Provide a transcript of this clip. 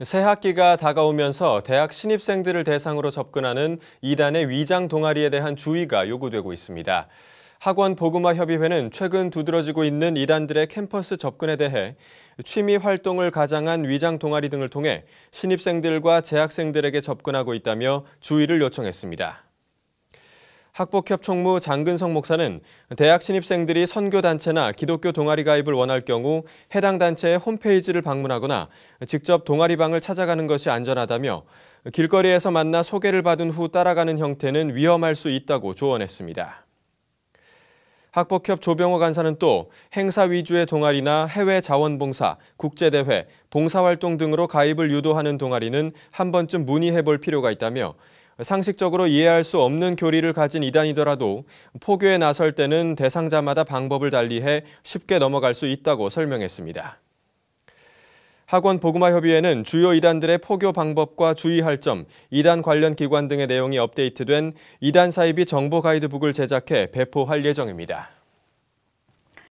새 학기가 다가오면서 대학 신입생들을 대상으로 접근하는 이단의 위장 동아리에 대한 주의가 요구되고 있습니다. 학원 보그마 협의회는 최근 두드러지고 있는 이단들의 캠퍼스 접근에 대해 취미 활동을 가장한 위장 동아리 등을 통해 신입생들과 재학생들에게 접근하고 있다며 주의를 요청했습니다. 학복협총무 장근성 목사는 대학 신입생들이 선교단체나 기독교 동아리 가입을 원할 경우 해당 단체의 홈페이지를 방문하거나 직접 동아리방을 찾아가는 것이 안전하다며 길거리에서 만나 소개를 받은 후 따라가는 형태는 위험할 수 있다고 조언했습니다. 학복협 조병호 간사는 또 행사 위주의 동아리나 해외 자원봉사, 국제대회, 봉사활동 등으로 가입을 유도하는 동아리는 한 번쯤 문의해 볼 필요가 있다며 상식적으로 이해할 수 없는 교리를 가진 이단이더라도 포교에 나설 때는 대상자마다 방법을 달리해 쉽게 넘어갈 수 있다고 설명했습니다. 학원 보그마협의회는 주요 이단들의 포교 방법과 주의할 점, 이단 관련 기관 등의 내용이 업데이트된 이단 사이비 정보 가이드북을 제작해 배포할 예정입니다.